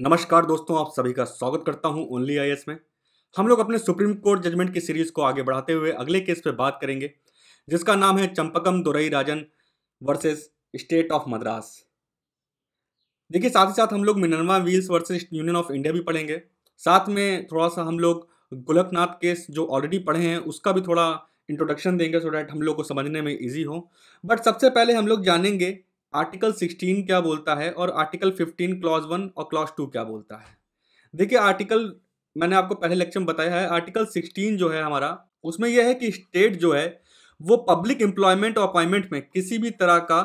नमस्कार दोस्तों आप सभी का स्वागत करता हूं ओनली आई में हम लोग अपने सुप्रीम कोर्ट जजमेंट की सीरीज को आगे बढ़ाते हुए अगले केस पे बात करेंगे जिसका नाम है Champakam Dorairajan versus state of Madras देखिए साथ ही साथ हम लोग Minerva wheels versus Union of India भी पढ़ेंगे साथ में थोड़ा सा हम लोग गोलकनाथ केस जो ऑलरेडी पढ़े हैं उसका भी थोड़ा इंट्रोडक्शन देंगे सो डैट हम लोग को समझने में ईजी हो बट सबसे पहले हम लोग जानेंगे आर्टिकल 16 क्या बोलता है और आर्टिकल 15 क्लॉज वन और क्लॉज टू क्या बोलता है देखिए आर्टिकल मैंने आपको पहले लेक्चर में बताया है आर्टिकल 16 जो है हमारा उसमें यह है कि स्टेट जो है वो पब्लिक एम्प्लॉयमेंट और अपॉइंटमेंट में किसी भी तरह का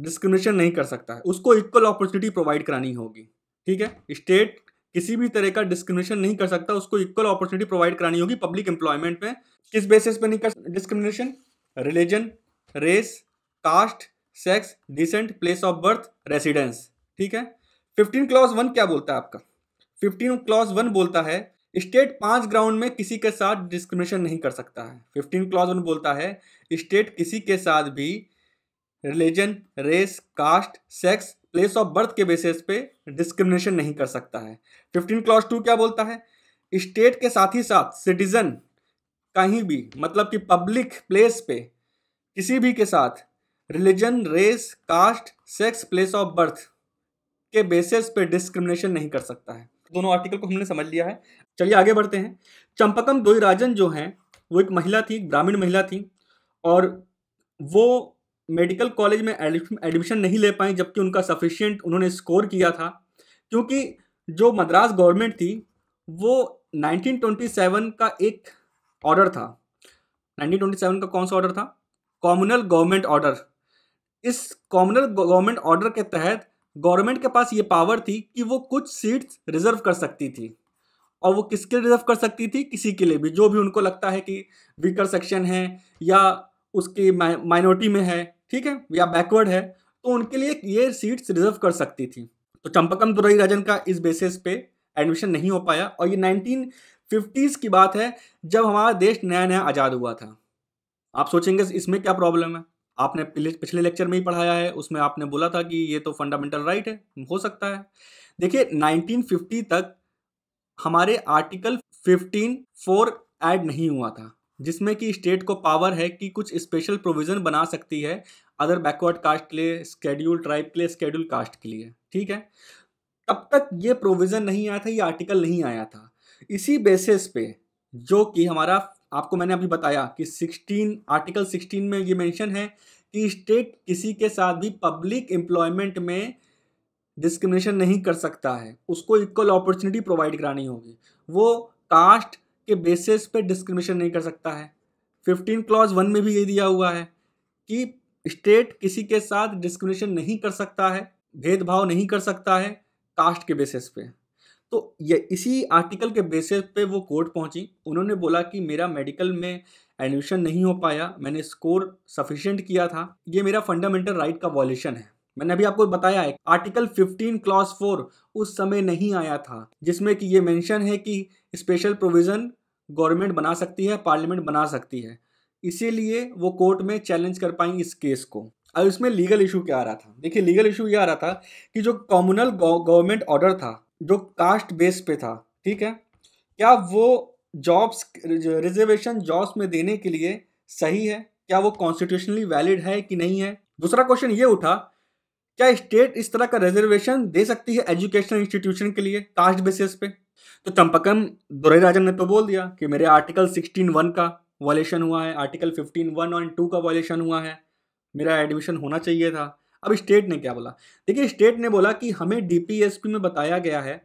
डिस्क्रिमिनेशन नहीं कर सकता है उसको इक्वल अपॉर्चुनिटी प्रोवाइड करानी होगी ठीक है स्टेट किसी भी तरह का डिस्क्रिमिनेशन नहीं कर सकता उसको इक्वल अपॉर्चुनिटी प्रोवाइड करानी होगी पब्लिक एम्प्लॉयमेंट में किस बेसिस पे नहीं कर discrimination religion race caste sex descent place of birth residence ठीक है फिफ्टीन क्लॉज वन क्या बोलता है आपका फिफ्टीन क्लॉज वन बोलता है स्टेट पांच ग्राउंड में किसी के साथ डिस्क्रिमिनेशन नहीं कर सकता है फिफ्टीन क्लॉज वन बोलता है स्टेट किसी के साथ भी religion race caste sex place of birth के बेसिस पे डिस्क्रिमिनेशन नहीं कर सकता है फिफ्टीन क्लॉज टू क्या बोलता है स्टेट के साथ ही साथ सिटीजन कहीं भी मतलब कि पब्लिक प्लेस पे किसी भी के साथ religion race caste sex place of birth के बेसिस पे डिस्क्रिमिनेशन नहीं कर सकता है दोनों आर्टिकल को हमने समझ लिया है चलिए आगे बढ़ते हैं चंपकम दोईराजन जो हैं वो एक महिला थी ग्रामीण महिला थी और वो मेडिकल कॉलेज में एडमिशन नहीं ले पाई जबकि उनका सफिशियंट उन्होंने स्कोर किया था क्योंकि जो मद्रास गवर्नमेंट थी वो 1927 का एक ऑर्डर था 1927 का कौन सा ऑर्डर था कॉमनल गवर्नमेंट ऑर्डर इस कॉमनल गवर्नमेंट ऑर्डर के तहत गवर्नमेंट के पास ये पावर थी कि वो कुछ सीट्स रिजर्व कर सकती थी और वो किसके रिजर्व कर सकती थी किसी के लिए भी जो भी उनको लगता है कि वीकर सेक्शन है या उसकी माइनॉरिटी में है ठीक है या बैकवर्ड है तो उनके लिए ये सीट्स रिजर्व कर सकती थी तो चंपकम दुरई राजन का इस बेसिस पे एडमिशन नहीं हो पाया और ये नाइनटीन की बात है जब हमारा देश नया नया आज़ाद हुआ था आप सोचेंगे इसमें क्या प्रॉब्लम है आपने पिछले लेक्चर में ही पढ़ाया है उसमें आपने बोला था कि ये तो फंडामेंटल राइट है हो सकता है देखिए 1950 तक हमारे आर्टिकल 15 फोर ऐड नहीं हुआ था जिसमें कि स्टेट को पावर है कि कुछ स्पेशल प्रोविज़न बना सकती है अदर बैकवर्ड कास्ट के लिए स्केड्यूल ट्राइब के लिए स्केड्यूल कास्ट के लिए ठीक है तब तक ये प्रोविज़न नहीं आया था ये आर्टिकल नहीं आया था इसी बेसिस पे जो कि हमारा आपको मैंने अभी बताया कि 16 आर्टिकल 16 में ये मेंशन है कि स्टेट किसी के साथ भी पब्लिक एम्प्लॉयमेंट में डिस्क्रिमिनेशन नहीं कर सकता है उसको इक्वल अपॉर्चुनिटी प्रोवाइड करानी होगी वो कास्ट के बेसिस पे डिस्क्रिमिनेशन नहीं कर सकता है फिफ्टीन क्लॉज वन में भी ये दिया हुआ है कि स्टेट किसी के साथ डिस्क्रिमिनेशन नहीं कर सकता है भेदभाव नहीं कर सकता है कास्ट के बेसिस पे तो ये इसी आर्टिकल के बेसिस पे वो कोर्ट पहुंची उन्होंने बोला कि मेरा मेडिकल में एडमिशन नहीं हो पाया मैंने स्कोर सफिशेंट किया था ये मेरा फंडामेंटल राइट का वॉल्यूशन है मैंने अभी आपको बताया है आर्टिकल 15 क्लॉज 4 उस समय नहीं आया था जिसमें कि ये मेंशन है कि स्पेशल प्रोविज़न गवर्नमेंट बना सकती है पार्लियामेंट बना सकती है इसीलिए वो कोर्ट में चैलेंज कर पाई इस केस को अब इसमें लीगल इशू क्या आ रहा था देखिए लीगल इशू ये आ रहा था कि जो कॉमुनल गवर्नमेंट ऑर्डर था जो कास्ट बेस पे था ठीक है क्या वो जॉब्स रिजर्वेशन जॉब्स में देने के लिए सही है क्या वो कॉन्स्टिट्यूशनली वैलिड है कि नहीं है दूसरा क्वेश्चन ये उठा क्या स्टेट इस तरह का रिजर्वेशन दे सकती है एजुकेशनल इंस्टीट्यूशन के लिए कास्ट बेसिस पे तो चंपकम दुरई राजन ने तो बोल दिया कि मेरे आर्टिकल सिक्सटीन वन का वॉलेशन हुआ है आर्टिकल फिफ्टीन वन और टू का वॉलेशन हुआ है मेरा एडमिशन होना चाहिए था अब स्टेट ने क्या बोला देखिए स्टेट ने बोला कि हमें डीपीएसपी में बताया गया है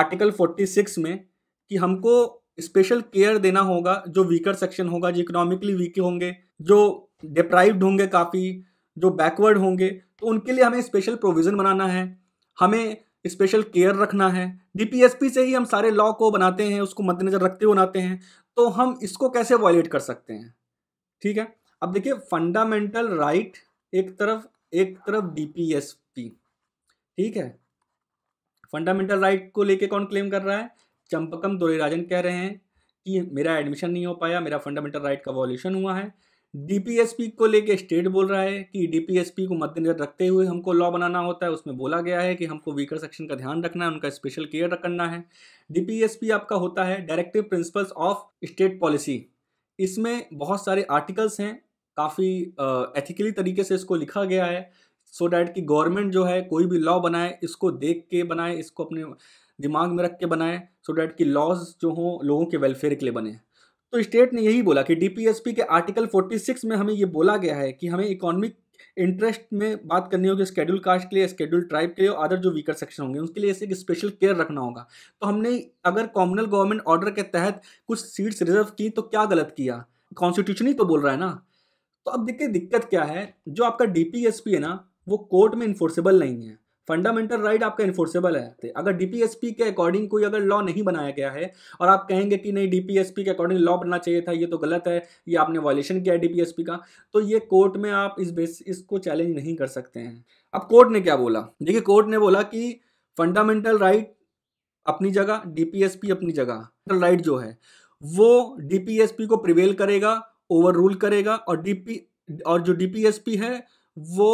आर्टिकल 46 में कि हमको स्पेशल केयर देना होगा जो वीकर सेक्शन होगा जो इकोनॉमिकली वीक होंगे जो डिप्राइव्ड होंगे काफ़ी जो बैकवर्ड होंगे तो उनके लिए हमें स्पेशल प्रोविज़न बनाना है हमें स्पेशल केयर रखना है डीपीएसपी से ही हम सारे लॉ को बनाते हैं उसको मद्देनज़र रखते हुए बनाते हैं तो हम इसको कैसे वॉयलेट कर सकते हैं ठीक है अब देखिए फंडामेंटल राइट एक तरफ एक तरफ डीपीएसपी ठीक है फंडामेंटल राइट को लेके कौन क्लेम कर रहा है चंपकम दोरेराजन कह रहे हैं कि मेरा एडमिशन नहीं हो पाया मेरा फंडामेंटल राइट का वॉल्यूशन हुआ है डीपीएसपी को लेके स्टेट बोल रहा है कि डीपीएसपी को मद्देनजर रखते हुए हमको लॉ बनाना होता है उसमें बोला गया है कि हमको वीकर सेक्शन का ध्यान रखना है उनका स्पेशल केयर करना है डीपीएसपी आपका होता है directive principles of state policy इसमें बहुत सारे आर्टिकल्स हैं काफ़ी एथिकली तरीके से इसको लिखा गया है सो so डैट कि गवर्नमेंट जो है कोई भी लॉ बनाए इसको देख के बनाए इसको अपने दिमाग में रख के बनाए सो डैट कि लॉज जो हों लोगों के वेलफेयर के लिए बने तो स्टेट ने यही बोला कि डीपीएसपी के आर्टिकल 46 में हमें ये बोला गया है कि हमें इकोनॉमिक इंटरेस्ट में बात करनी होगी स्केड्यूल कास्ट के लिए स्केड्यूल ट्राइब के लिए अदर जो वीकर सेक्शन होंगे उनके लिए ऐसे एक स्पेशल केयर रखना होगा तो हमने अगर कॉमनल गवर्नमेंट ऑर्डर के तहत कुछ सीट्स रिजर्व की तो क्या गलत किया कॉन्स्टिट्यूशन ही तो बोल रहा है ना तो अब देखिए दिक्कत क्या है जो आपका डीपीएसपी है ना वो कोर्ट में इन्फोर्सेबल नहीं है फंडामेंटल राइट right आपका इन्फोर्सेबल है तो अगर डीपीएसपी के अकॉर्डिंग कोई अगर लॉ नहीं बनाया गया है और आप कहेंगे कि नहीं डीपीएसपी के अकॉर्डिंग लॉ बनना चाहिए था ये तो गलत है ये आपने वॉलेशन किया है डीपीएसपी का तो ये कोर्ट में आप इस बेस इसको चैलेंज नहीं कर सकते हैं अब कोर्ट ने क्या बोला देखिए कोर्ट ने बोला कि फंडामेंटल राइट right अपनी जगह डीपीएसपी अपनी जगह राइट right जो है वो डीपीएसपी को प्रिवेल करेगा ओवर रूल करेगा और डीपी और जो डीपीएसपी है वो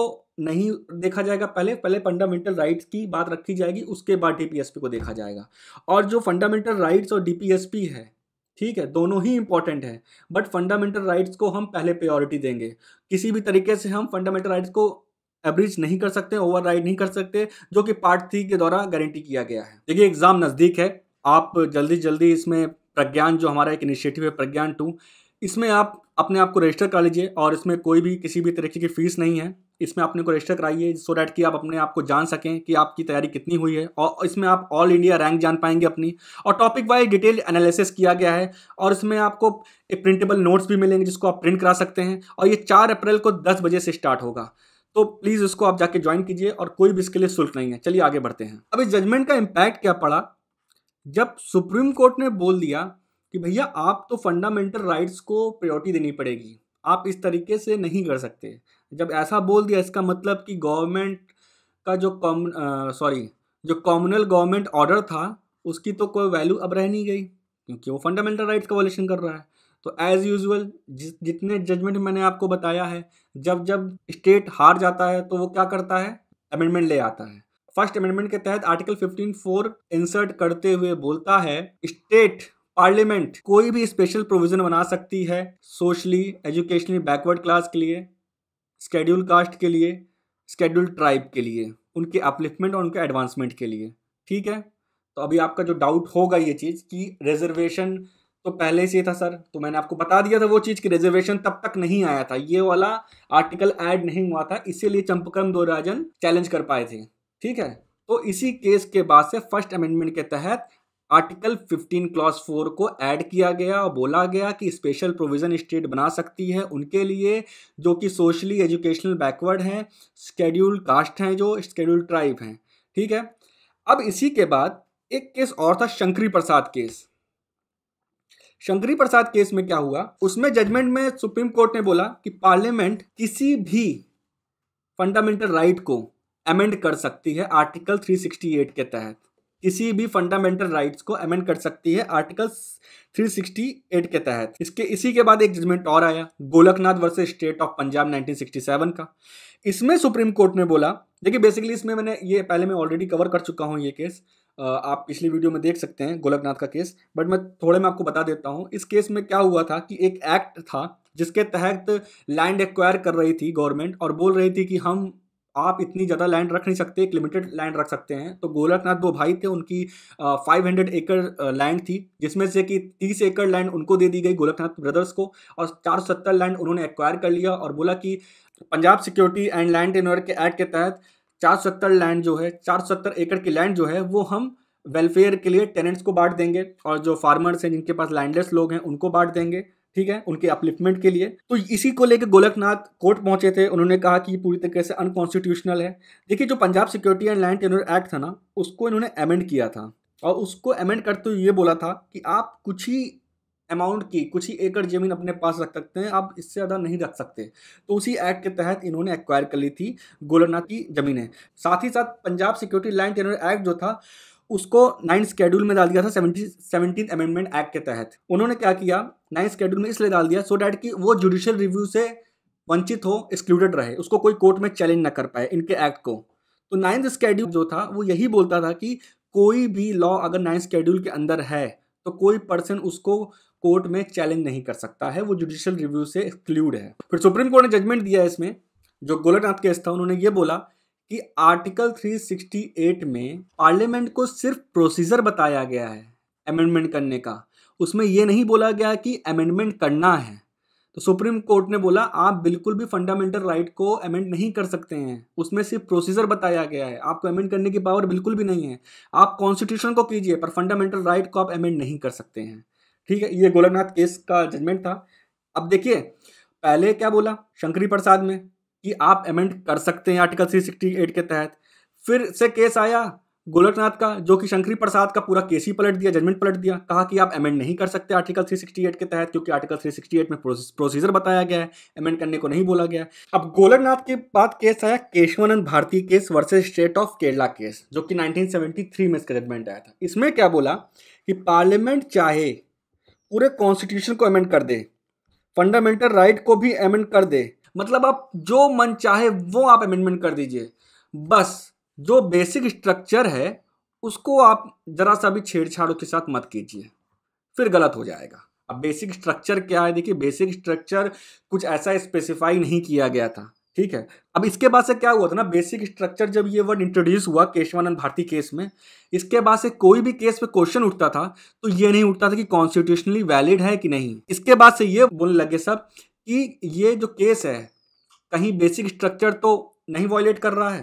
नहीं देखा जाएगा पहले पहले फंडामेंटल राइट्स की बात रखी जाएगी उसके बाद डीपीएसपी को देखा जाएगा और जो फंडामेंटल राइट्स और डीपीएसपी है ठीक है दोनों ही इंपॉर्टेंट है बट फंडामेंटल राइट्स को हम पहले प्रायोरिटी देंगे किसी भी तरीके से हम फंडामेंटल राइट्स को एवरेज नहीं कर सकते ओवर राइड नहीं कर सकते जो कि पार्ट थ्री के द्वारा गारंटी किया गया है देखिए एग्जाम नज़दीक है आप जल्दी जल्दी इसमें प्रज्ञान जो हमारा एक इनिशिएटिव है प्रज्ञान टू इसमें आप अपने आप को रजिस्टर कर लीजिए और इसमें कोई भी किसी भी तरीके की फ़ीस नहीं है इसमें अपने को रजिस्टर कराइए सो डैट कि आप अपने आप को जान सकें कि आपकी तैयारी कितनी हुई है और इसमें आप ऑल इंडिया रैंक जान पाएंगे अपनी और टॉपिक वाइज डिटेल एनालिसिस किया गया है और इसमें आपको एक प्रिंटेबल नोट्स भी मिलेंगे जिसको आप प्रिंट करा सकते हैं और ये चार अप्रैल को दस बजे से स्टार्ट होगा तो प्लीज़ इसको आप जाके ज्वाइन कीजिए और कोई भी इसके लिए शुल्क नहीं है चलिए आगे बढ़ते हैं अब इस जजमेंट का इम्पैक्ट क्या पड़ा जब सुप्रीम कोर्ट ने बोल दिया कि भैया आप तो फंडामेंटल राइट्स को प्रायोरिटी देनी पड़ेगी आप इस तरीके से नहीं कर सकते जब ऐसा बोल दिया इसका मतलब कि गवर्नमेंट का जो कॉम सॉरी जो कॉमनल गवर्नमेंट ऑर्डर था उसकी तो कोई वैल्यू अब रह नहीं गई क्योंकि वो फंडामेंटल राइट्स का वॉलेशन कर रहा है तो एज़ यूजल जितने जजमेंट मैंने आपको बताया है जब जब स्टेट हार जाता है तो वो क्या करता है अमेंडमेंट ले आता है फर्स्ट अमेंडमेंट के तहत आर्टिकल फिफ्टीन फोर इंसर्ट करते हुए बोलता है स्टेट पार्लियामेंट कोई भी स्पेशल प्रोविजन बना सकती है सोशली एजुकेशनली बैकवर्ड क्लास के लिए स्केड्यूल कास्ट के लिए स्केड्यूल ट्राइब के लिए उनके अपलिफ्टमेंट और उनके एडवांसमेंट के लिए ठीक है तो अभी आपका जो डाउट होगा ये चीज़ कि रिजर्वेशन तो पहले से था सर तो मैंने आपको बता दिया था वो चीज़ कि रिजर्वेशन तब तक नहीं आया था ये वाला आर्टिकल ऐड नहीं हुआ था इसीलिए चंपकम दो राजन चैलेंज कर पाए थे ठीक है तो इसी केस के बाद से फर्स्ट अमेंडमेंट के तहत आर्टिकल 15 क्लास 4 को ऐड किया गया और बोला गया कि स्पेशल प्रोविज़न स्टेट बना सकती है उनके लिए जो कि सोशली एजुकेशनल बैकवर्ड हैं स्केड्यूल कास्ट हैं जो स्केड्यूल ट्राइब हैं ठीक है अब इसी के बाद एक केस और था शंकरी प्रसाद केस शंकरी प्रसाद केस में क्या हुआ उसमें जजमेंट में सुप्रीम कोर्ट ने बोला कि पार्लियामेंट किसी भी फंडामेंटल राइट को अमेंड कर सकती है आर्टिकल 368 के तहत किसी भी फंडामेंटल राइट्स को अमेंड कर सकती है आर्टिकल 368 के तहत इसके इसी के बाद एक जजमेंट और आया Golaknath versus state of Punjab 1967 का इसमें सुप्रीम कोर्ट ने बोला देखिए बेसिकली इसमें मैंने ये पहले मैं ऑलरेडी कवर कर चुका हूँ ये केस आप पिछली वीडियो में देख सकते हैं गोलकनाथ का केस बट मैं थोड़े में आपको बता देता हूँ इस केस में क्या हुआ था कि एक एक्ट था जिसके तहत लैंड एक्वायर कर रही थी गवर्नमेंट और बोल रही थी कि हम आप इतनी ज़्यादा लैंड रख नहीं सकते एक लिमिटेड लैंड रख सकते हैं तो गोलकनाथ दो भाई थे उनकी फाइव हंड्रेड एकड़ लैंड थी जिसमें से कि तीस एकड़ लैंड उनको दे दी गई गोलकनाथ ब्रदर्स को और चार सत्तर लैंड उन्होंने एक्वायर कर लिया और बोला कि Punjab security and land tenure के एक्ट के तहत चार सत्तर लैंड जो है चार सत्तर एकड़ की लैंड जो है वो हम वेलफेयर के लिए टेनेंट्स को बांट देंगे और जो फार्मर्स हैं जिनके पास लैंडलेस लोग हैं उनको बांट देंगे ठीक है उनके अपलिफ्टमेंट के लिए तो इसी को लेकर गोलकनाथ कोर्ट पहुंचे थे उन्होंने कहा कि पूरी तरीके से अनकॉन्स्टिट्यूशनल है देखिए जो Punjab security and land tenure act था ना उसको इन्होंने अमेंड किया था और उसको अमेंड करते हुए ये बोला था कि आप कुछ ही अमाउंट की कुछ ही एकड़ ज़मीन अपने पास रख सकते हैं आप इससे ज़्यादा नहीं रख सकते तो उसी एक्ट के तहत इन्होंने एक्वायर कर ली थी गोलकनाथ की ज़मीनें साथ ही साथ Punjab security land tenure act जो था उसको नाइन स्केड्यूल में डाल दिया था सेवेंटी सेवनटीन अमेंडमेंट एक्ट के तहत उन्होंने क्या किया नाइन स्केड्यूल में इसलिए डाल दिया सो so डैट कि वो जुडिशियल रिव्यू से वंचित हो एक्सक्लूडेड रहे उसको कोई कोर्ट में चैलेंज ना कर पाए इनके एक्ट को तो नाइन्थ स्केड्यूल जो था वो यही बोलता था कि कोई भी लॉ अगर नाइन्थ स्केड्यूल के अंदर है तो कोई पर्सन उसको कोर्ट में चैलेंज नहीं कर सकता है वो जुडिशियल रिव्यू से एक्सक्लूड है फिर सुप्रीम कोर्ट ने जजमेंट दिया इसमें जो गोलकनाथ केस था उन्होंने ये बोला कि आर्टिकल 368 में पार्लियामेंट को सिर्फ प्रोसीजर बताया गया है अमेंडमेंट करने का उसमें यह नहीं बोला गया कि अमेंडमेंट करना है तो सुप्रीम कोर्ट ने बोला आप बिल्कुल भी फंडामेंटल राइट को अमेंड नहीं कर सकते हैं उसमें सिर्फ प्रोसीजर बताया गया है आपको अमेंड करने की पावर बिल्कुल भी नहीं है आप कॉन्स्टिट्यूशन को कीजिए पर फंडामेंटल राइट को आप अमेंड नहीं कर सकते हैं ठीक है ये गोलकनाथ केस का जजमेंट था अब देखिए पहले क्या बोला शंकरी प्रसाद में कि आप अमेंड कर सकते हैं आर्टिकल 368 के तहत फिर से केस आया गोलकनाथ का जो कि शंकरी प्रसाद का पूरा केस ही पलट दिया जजमेंट पलट दिया कहा कि आप अमेंड नहीं कर सकते आर्टिकल 368 के तहत क्योंकि आर्टिकल 368 में प्रोसीजर बताया गया है अमेंड करने को नहीं बोला गया अब गोलकनाथ के बाद केस आया Kesavananda Bharati case versus state of Kerala case जो कि 1973 में इसका जजमेंट आया था इसमें क्या बोला कि पार्लियामेंट चाहे पूरे कॉन्स्टिट्यूशन को अमेंड कर दे फंडामेंटल राइट को भी अमेंड कर दे मतलब आप जो मन चाहे वो आप अमेंडमेंट कर दीजिए बस जो बेसिक स्ट्रक्चर है उसको आप ज़रा सा भी छेड़छाड़ के साथ मत कीजिए फिर गलत हो जाएगा अब बेसिक स्ट्रक्चर क्या है देखिए बेसिक स्ट्रक्चर कुछ ऐसा स्पेसिफाई नहीं किया गया था ठीक है अब इसके बाद से क्या हुआ था ना बेसिक स्ट्रक्चर जब ये वर्ड इंट्रोड्यूस हुआ केशवानंद भारती केस में इसके बाद से कोई भी केस पे क्वेश्चन उठता था तो ये नहीं उठता था कि कॉन्स्टिट्यूशनली वैलिड है कि नहीं इसके बाद से ये बोलने लगे सब कि ये जो केस है कहीं बेसिक स्ट्रक्चर तो नहीं वॉयलेट कर रहा है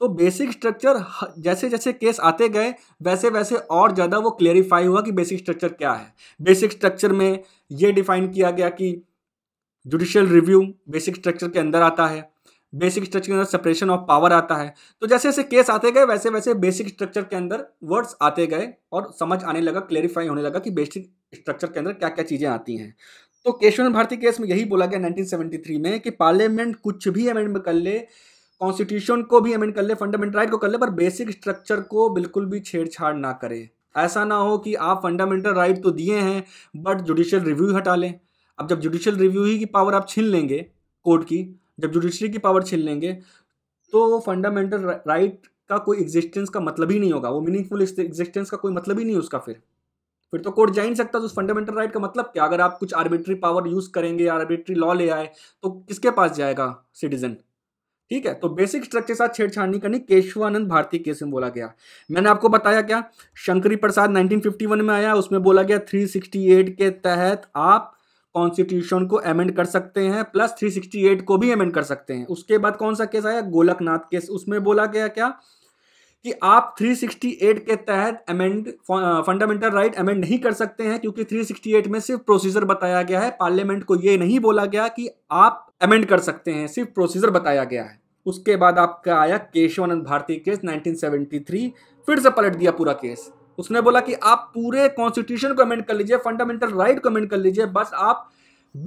तो बेसिक स्ट्रक्चर जैसे जैसे केस आते गए वैसे वैसे और ज़्यादा वो क्लेरिफाई हुआ कि बेसिक स्ट्रक्चर क्या है बेसिक स्ट्रक्चर में ये डिफाइन किया गया कि जुडिशियल रिव्यू बेसिक स्ट्रक्चर के अंदर आता है बेसिक स्ट्रक्चर के अंदर सेपरेशन ऑफ पावर आता है तो जैसे जैसे केस आते गए वैसे वैसे बेसिक स्ट्रक्चर के अंदर वर्ड्स आते गए और समझ आने लगा क्लेरिफाई होने लगा कि बेसिक स्ट्रक्चर के अंदर क्या क्या चीज़ें आती हैं तो केशवन भारती केस में यही बोला गया 1973 में कि पार्लियामेंट कुछ भी अमेंड कर ले कॉन्स्टिट्यूशन को भी अमेंड कर ले फंडामेंटल राइट को कर ले पर बेसिक स्ट्रक्चर को बिल्कुल भी छेड़छाड़ ना करे ऐसा ना हो कि आप फंडामेंटल राइट तो दिए हैं बट जुडिशियल रिव्यू हटा लें अब जब जुडिशियल रिव्यू ही की पावर आप छीन लेंगे कोर्ट की जब जुडिशरी की पावर छीन लेंगे तो फंडामेंटल राइट का कोई एग्जिस्टेंस का मतलब ही नहीं होगा वो मीनिंगफुल एग्जिस्टेंस का कोई मतलब ही नहीं उसका फिर फिर तो कोर्ट जा ही नहीं सकता तो उस फंडामेंटल राइट का मतलब क्या अगर आप कुछ आर्बिट्री पावर यूज करेंगे आर्बिट्री लॉ ले आए तो किसके पास जाएगा सिटीजन ठीक है तो बेसिक स्ट्रक्चर के साथ नहीं करनी केशवानंद भारती केस में बोला गया मैंने आपको बताया क्या शंकरी प्रसाद 1951 में आया उसमें बोला गया 368 के तहत आप कॉन्स्टिट्यूशन को अमेंड कर सकते हैं प्लस 368 को भी अमेंड कर सकते हैं उसके बाद कौन सा केस आया गोलकनाथ केस उसमें बोला गया क्या कि आप 368 के तहत अमेंड फंडामेंटल राइट अमेंड नहीं कर सकते हैं क्योंकि 368 में सिर्फ प्रोसीजर बताया गया है पार्लियामेंट को यह नहीं बोला गया कि आप अमेंड कर सकते हैं सिर्फ प्रोसीजर बताया गया है उसके बाद आपका आया केशवानंद भारती केस 1973 फिर से पलट दिया पूरा केस उसने बोला कि आप पूरे कॉन्स्टिट्यूशन को अमेंड कर लीजिए फंडामेंटल राइट को अमेंड कर लीजिए बस आप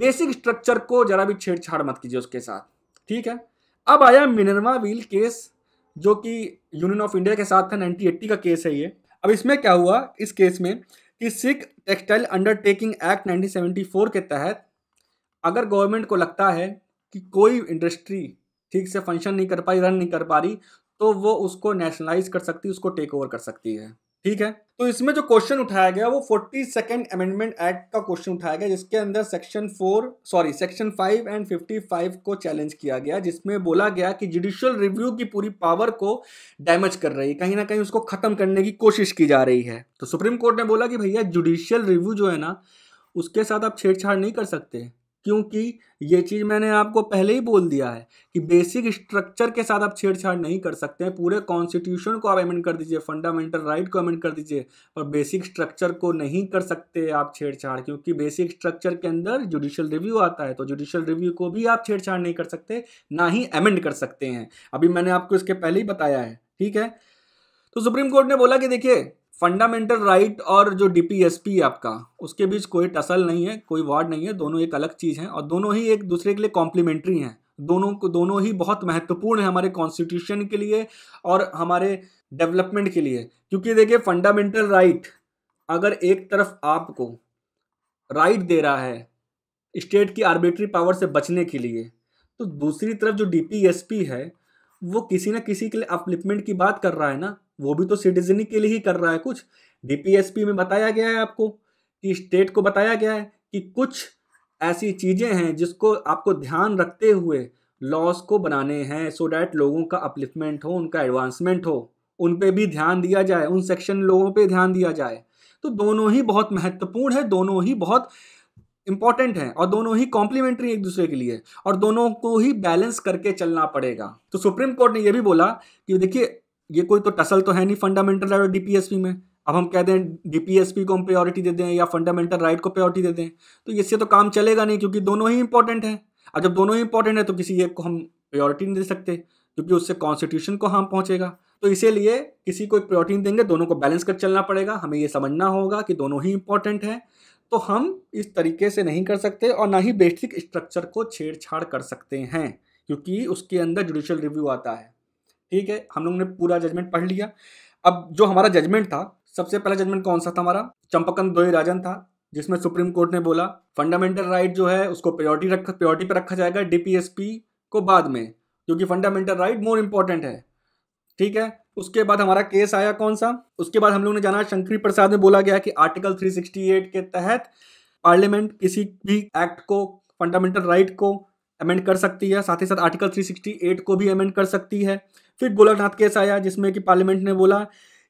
बेसिक स्ट्रक्चर को जरा भी छेड़छाड़ मत कीजिए उसके साथ ठीक है अब आया मिनरमा व्हील केस जो कि यूनियन ऑफ इंडिया के साथ था एट्टी का केस है ये अब इसमें क्या हुआ इस केस में कि सिख टेक्सटाइल अंडरटेकिंग एक्ट 1974 के तहत अगर गवर्नमेंट को लगता है कि कोई इंडस्ट्री ठीक से फंक्शन नहीं कर पाई रन नहीं कर पा रही तो वो उसको नेशनलाइज कर सकती है उसको टेक ओवर कर सकती है ठीक है तो इसमें जो क्वेश्चन उठाया गया वो फोर्टी सेकेंड अमेंडमेंट एक्ट का क्वेश्चन उठाया गया जिसके अंदर section four sorry section five and fifty five को चैलेंज किया गया जिसमें बोला गया कि जुडिशियल रिव्यू की पूरी पावर को डैमेज कर रही है कहीं ना कहीं उसको खत्म करने की कोशिश की जा रही है तो सुप्रीम कोर्ट ने बोला कि भैया जुडिशियल रिव्यू जो है ना उसके साथ आप छेड़छाड़ नहीं कर सकते क्योंकि ये चीज़ मैंने आपको पहले ही बोल दिया है कि बेसिक स्ट्रक्चर के साथ आप छेड़छाड़ नहीं कर सकते हैं पूरे कॉन्स्टिट्यूशन को आप अमेंड कर दीजिए फंडामेंटल राइट को अमेंड कर दीजिए और बेसिक स्ट्रक्चर को नहीं कर सकते आप छेड़छाड़ क्योंकि बेसिक स्ट्रक्चर के अंदर जुडिशियल रिव्यू आता है तो जुडिशियल रिव्यू को भी आप छेड़छाड़ नहीं कर सकते ना ही अमेंड कर सकते हैं अभी मैंने आपको इसके पहले ही बताया है ठीक है तो सुप्रीम कोर्ट ने बोला कि देखिए फंडामेंटल राइट और जो डीपीएसपी आपका उसके बीच कोई टसल नहीं है कोई वार्ड नहीं है दोनों एक अलग चीज़ हैं और दोनों ही एक दूसरे के लिए कॉम्प्लीमेंट्री हैं दोनों को दोनों ही बहुत महत्वपूर्ण है हमारे कॉन्स्टिट्यूशन के लिए और हमारे डेवलपमेंट के लिए क्योंकि देखिए फंडामेंटल राइट अगर एक तरफ आपको राइट दे रहा है स्टेट की आर्बिट्री पावर से बचने के लिए तो दूसरी तरफ जो डीपीएसपी है वो किसी ना किसी के लिए अपलिपमेंट की बात कर रहा है ना वो भी तो सिटीजनी के लिए ही कर रहा है कुछ डीपीएसपी में बताया गया है आपको कि स्टेट को बताया गया है कि कुछ ऐसी चीज़ें हैं जिसको आपको ध्यान रखते हुए लॉस को बनाने हैं सो डैट लोगों का अपलिफ्टमेंट हो उनका एडवांसमेंट हो उन पर भी ध्यान दिया जाए उन सेक्शन लोगों पर ध्यान दिया जाए तो दोनों ही बहुत महत्वपूर्ण है दोनों ही बहुत इंपॉर्टेंट हैं और दोनों ही कॉम्प्लीमेंट्री एक दूसरे के लिए और दोनों को ही बैलेंस करके चलना पड़ेगा तो सुप्रीम कोर्ट ने यह भी बोला कि देखिए ये कोई तो टसल तो है नहीं फंडामेंटल राइट और डीपीएसपी में अब हम कहते हैं डीपीएसपी को हम प्रायोरिटी दे दें या फंडामेंटल राइट को प्रायोरिटी दे दें तो इससे तो काम चलेगा नहीं क्योंकि दोनों ही इंपॉर्टेंट हैं और जब दोनों ही इंपॉर्टेंट है तो किसी एक को हम प्रायोरिटी नहीं दे सकते क्योंकि उससे कॉन्स्टिट्यूशन को हार्म पहुंचेगा तो इसीलिए किसी को एक प्रायोरिटी देंगे दोनों को बैलेंस कर चलना पड़ेगा हमें ये समझना होगा कि दोनों ही इंपॉर्टेंट हैं तो हम इस तरीके से नहीं कर सकते और ना ही बेसिक स्ट्रक्चर को छेड़छाड़ कर सकते हैं क्योंकि उसके अंदर जुडिशल रिव्यू आता है ठीक है हम लोगों ने पूरा जजमेंट पढ़ लिया अब जो हमारा जजमेंट था सबसे पहला जजमेंट कौन सा था हमारा चंपकन दो राजन था जिसमें सुप्रीम कोर्ट ने बोला फंडामेंटल राइट जो है उसको प्रियोरिटी रख प्रियोरिटी पर रखा जाएगा डीपीएसपी को बाद में क्योंकि फंडामेंटल राइट मोर इम्पॉर्टेंट है ठीक है उसके बाद हमारा केस आया कौन सा उसके बाद हम लोग ने जाना शंकरी प्रसाद में बोला गया कि आर्टिकल 368 के तहत पार्लियामेंट किसी भी एक्ट को फंडामेंटल राइट को अमेंड कर सकती है साथ ही साथ आर्टिकल 368 को भी अमेंड कर सकती है फिर गोलकनाथ केस आया जिसमें कि पार्लियामेंट ने बोला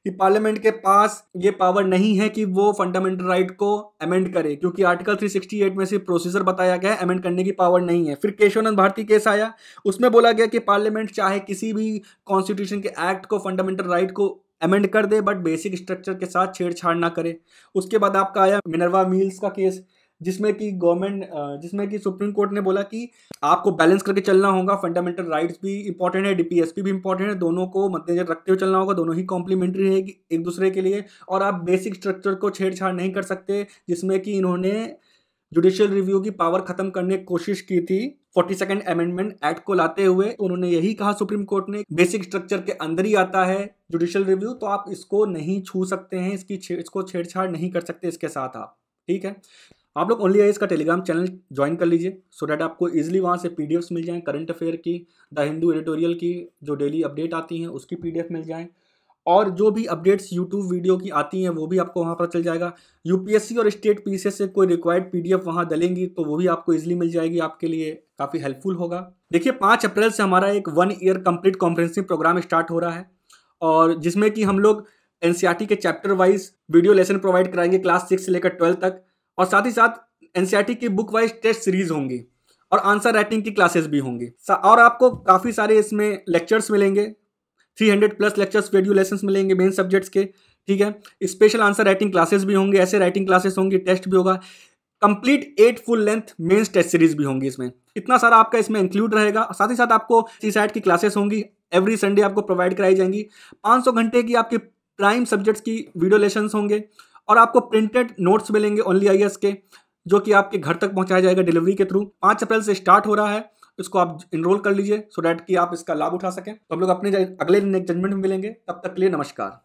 कि पार्लियामेंट के पास ये पावर नहीं है कि वो फंडामेंटल राइट को अमेंड करे क्योंकि आर्टिकल 368 में सिर्फ प्रोसीजर बताया गया है अमेंड करने की पावर नहीं है फिर केशवानंद भारती केस आया उसमें बोला गया कि पार्लियामेंट चाहे किसी भी कॉन्स्टिट्यूशन के एक्ट को फंडामेंटल राइट को अमेंड कर दे बट बेसिक स्ट्रक्चर के साथ छेड़छाड़ ना करे उसके बाद आपका आया मिनरवा मील्स का केस जिसमें कि गवर्नमेंट जिसमें कि सुप्रीम कोर्ट ने बोला कि आपको बैलेंस करके चलना होगा फंडामेंटल राइट्स भी इंपॉर्टेंट है डीपीएसपी भी इंपॉर्टेंट है दोनों को मद्देनजर रखते हुए चलना होगा दोनों ही कॉम्प्लीमेंट्री है एक दूसरे के लिए और आप बेसिक स्ट्रक्चर को छेड़छाड़ नहीं कर सकते जिसमें कि इन्होंने जुडिशियल रिव्यू की पावर खत्म करने की कोशिश की थी फोर्टी सेकेंड अमेंडमेंट एक्ट को लाते हुए उन्होंने यही कहा सुप्रीम कोर्ट ने बेसिक स्ट्रक्चर के अंदर ही आता है जुडिशियल रिव्यू तो आप इसको नहीं छू सकते हैं इसकी छे, इसको छेड़छाड़ नहीं कर सकते इसके साथ आप ठीक है आप लोग ओनली आई का टेलीग्राम चैनल ज्वाइन कर लीजिए सो डैट आपको ईजिली वहाँ से पी मिल जाएँ करंट अफेयर की द हिंदू एडिटोरियल की जो डेली अपडेट आती हैं उसकी पी मिल जाएँ और जो भी अपडेट्स यूट्यूब वीडियो की आती हैं वो भी आपको वहाँ पर चल जाएगा यूपीएससी और स्टेट पी से कोई रिक्वायर्ड पीडीएफ वहाँ डलेंगी तो वो भी आपको इजिली मिल जाएगी आपके लिए काफ़ी हेल्पफुल होगा देखिए पाँच अप्रैल से हमारा एक one year complete conferencing program start हो रहा है और जिसमें कि हम लोग एन e के chapter wise video lesson provide कराएंगे क्लास सिक्स से लेकर ट्वेल्थ तक और साथ ही साथ टी e की बुक वाइज टेस्ट सीरीज होंगी और आंसर राइटिंग की क्लासेस भी होंगी और आपको काफ़ी सारे इसमें लेक्चर्स मिलेंगे 300 प्लस लेक्चर्स वीडियो लेसन मिलेंगे मेन सब्जेक्ट्स के ठीक है स्पेशल आंसर राइटिंग क्लासेस भी होंगे ऐसे राइटिंग क्लासेस होंगी टेस्ट भी होगा complete eight full length mains test series भी होंगी इसमें इतना सारा आपका इसमें इंक्लूड रहेगा साथ ही साथ आपको सी साइड e की क्लासेस होंगी एवरी संडे आपको प्रोवाइड कराई जाएंगी 500 घंटे की आपके प्राइम सब्जेक्ट्स की वीडियो लेसन होंगे और आपको प्रिंटेड नोट्स मिलेंगे ओनली आई के जो कि आपके घर तक पहुंचाया जाएगा डिलीवरी के थ्रू पाँच अप्रैल से स्टार्ट हो रहा है इसको आप इनरोल कर लीजिए सो डैट कि आप इसका लाभ उठा सकें तो हम लोग अपने अगले जजमेंट में मिलेंगे तब तक के लिए नमस्कार